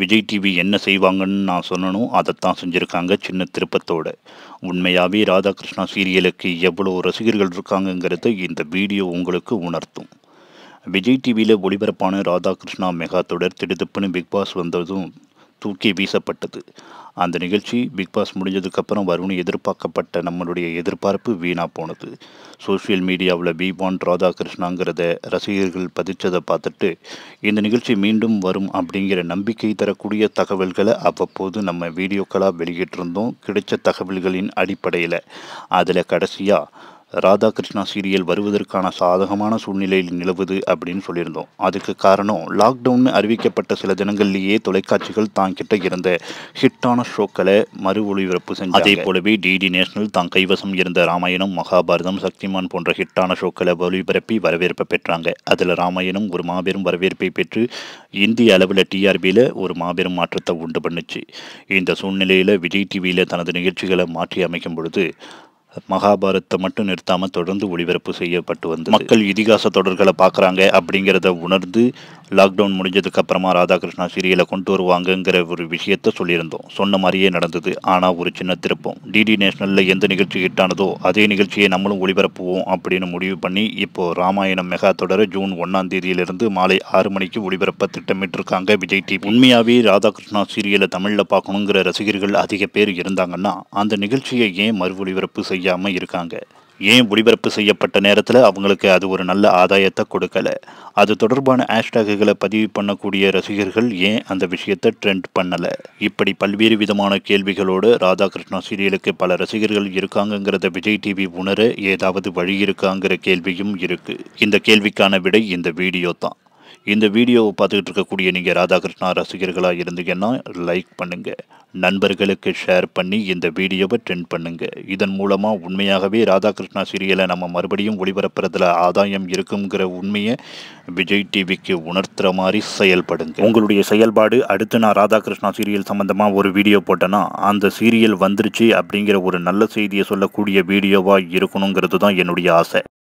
Vijay TV என்ன செய்வாங்கன்னு நான் சொல்லணும் அதைத்தான் செஞ்சுருக்காங்க சின்ன திருப்பத்தோட உண்மையாகவே ராதாகிருஷ்ணா சீரியலுக்கு எவ்வளோ ரசிகர்கள் இருக்காங்கங்கிறத இந்த வீடியோ உங்களுக்கு உணர்த்தும் விஜய் டிவியில் ஒளிபரப்பான ராதாகிருஷ்ணா மெகா தொடர் திடுதிப்புன்னு பிக் பாஸ் வந்ததும் தூக்கி வீசப்பட்டது அந்த நிகழ்ச்சி பிக் பாஸ் முடிஞ்சதுக்கப்புறம் வரும்னு எதிர்பார்க்கப்பட்ட நம்மளுடைய எதிர்பார்ப்பு வீணாக போனது சோஷியல் மீடியாவில் பிபான் ராதாகிருஷ்ணாங்கிறத ரசிகர்கள் பதிச்சதை பார்த்துட்டு இந்த நிகழ்ச்சி மீண்டும் வரும் அப்படிங்கிற நம்பிக்கை தரக்கூடிய தகவல்களை அவ்வப்போது நம்ம வீடியோக்களாக வெளியிட்டிருந்தோம் கிடைச்ச தகவல்களின் அடிப்படையில் அதில் கடைசியாக ராதாகிருஷ்ணா சீரியல் வருவதற்கான சாதகமான சூழ்நிலையில் நிலவுது அப்படின்னு சொல்லியிருந்தோம் அதுக்கு காரணம் லாக்டவுன் அறிவிக்கப்பட்ட சில தினங்கள்லேயே தொலைக்காட்சிகள் தான் கிட்ட இருந்த ஹிட்டான ஷோக்களை மறு ஒளிபரப்பு செஞ்சு அதே போலவே டிடி நேஷனல் தான் கைவசம் இருந்த ராமாயணம் மகாபாரதம் சக்திமான் போன்ற ஹிட்டான ஷோக்களை ஒளிபரப்பி வரவேற்பை பெற்றாங்க அதில் ராமாயணம் ஒரு மாபெரும் வரவேற்பை பெற்று இந்திய அளவில் டிஆர்பியில் ஒரு மாபெரும் மாற்றத்தை உண்டு பண்ணுச்சு இந்த சூழ்நிலையில் விஜய் டிவியில் தனது நிகழ்ச்சிகளை மாற்றி அமைக்கும் பொழுது மகாபாரத்தை மட்டும் நிறுத்தாமல் தொடர்ந்து ஒளிபரப்பு செய்யப்பட்டு வந்து மக்கள் இதிகாச தொடர்களை பார்க்குறாங்க அப்படிங்கிறத உணர்ந்து லாக்டவுன் முடிஞ்சதுக்கப்புறமா ராதாகிருஷ்ணா சீரியலை கொண்டு வருவாங்கங்கிற ஒரு விஷயத்த சொல்லியிருந்தோம் சொன்ன மாதிரியே நடந்தது ஆனால் ஒரு சின்ன திருப்பம் டிடி நேஷனலில் எந்த நிகழ்ச்சி ஹிட்டானதோ அதே நிகழ்ச்சியை நம்மளும் ஒளிபரப்புவோம் அப்படின்னு முடிவு பண்ணி இப்போது ராமாயணம் மெகா தொடரை ஜூன் ஒன்னாம் தேதியிலிருந்து மாலை ஆறு மணிக்கு ஒளிபரப்ப திட்டமிட்டிருக்காங்க விஜய் டிவி உண்மையாகவே ராதாகிருஷ்ணா சீரியலை தமிழில் பார்க்கணுங்கிற ரசிகர்கள் அதிக பேர் இருந்தாங்கன்னா அந்த நிகழ்ச்சியை ஏன் மறு ஒளிபரப்பு செய்யாமல் இருக்காங்க ஏன் ஒளிபரப்பு செய்யப்பட்ட நேரத்தில் அவங்களுக்கு அது ஒரு நல்ல ஆதாயத்தை கொடுக்கல அது தொடர்பான ஹேஷ்டேகுகளை பதிவு பண்ணக்கூடிய ரசிகர்கள் ஏன் அந்த விஷயத்தை ட்ரெண்ட் பண்ணலை இப்படி பல்வேறு விதமான கேள்விகளோடு ராதாகிருஷ்ணா சீரியலுக்கு பல ரசிகர்கள் இருக்காங்கங்கிறத விஜய் டிவி உணர ஏதாவது வழி இருக்காங்கிற கேள்வியும் இருக்கு இந்த கேள்விக்கான விடை இந்த வீடியோ தான் இந்த வீடியோவை பார்த்துக்கிட்டு இருக்கக்கூடிய நீங்கள் ராதாகிருஷ்ணா ரசிகர்களாக இருந்தீங்கன்னா லைக் பண்ணுங்கள் நண்பர்களுக்கு ஷேர் பண்ணி இந்த வீடியோவை ட்ரெண்ட் பண்ணுங்கள் இதன் மூலமாக உண்மையாகவே ராதாகிருஷ்ணா சீரியலை நம்ம மறுபடியும் ஒளிபரப்புறதுல ஆதாயம் இருக்குங்கிற உண்மையை விஜய் டிவிக்கு உணர்த்துற மாதிரி செயல்படுங்க உங்களுடைய செயல்பாடு அடுத்து நான் ராதாகிருஷ்ணா சீரியல் சம்மந்தமாக ஒரு வீடியோ போட்டேன்னா அந்த சீரியல் வந்துருச்சு அப்படிங்கிற ஒரு நல்ல செய்தியை சொல்லக்கூடிய வீடியோவாக இருக்கணுங்கிறது தான் என்னுடைய ஆசை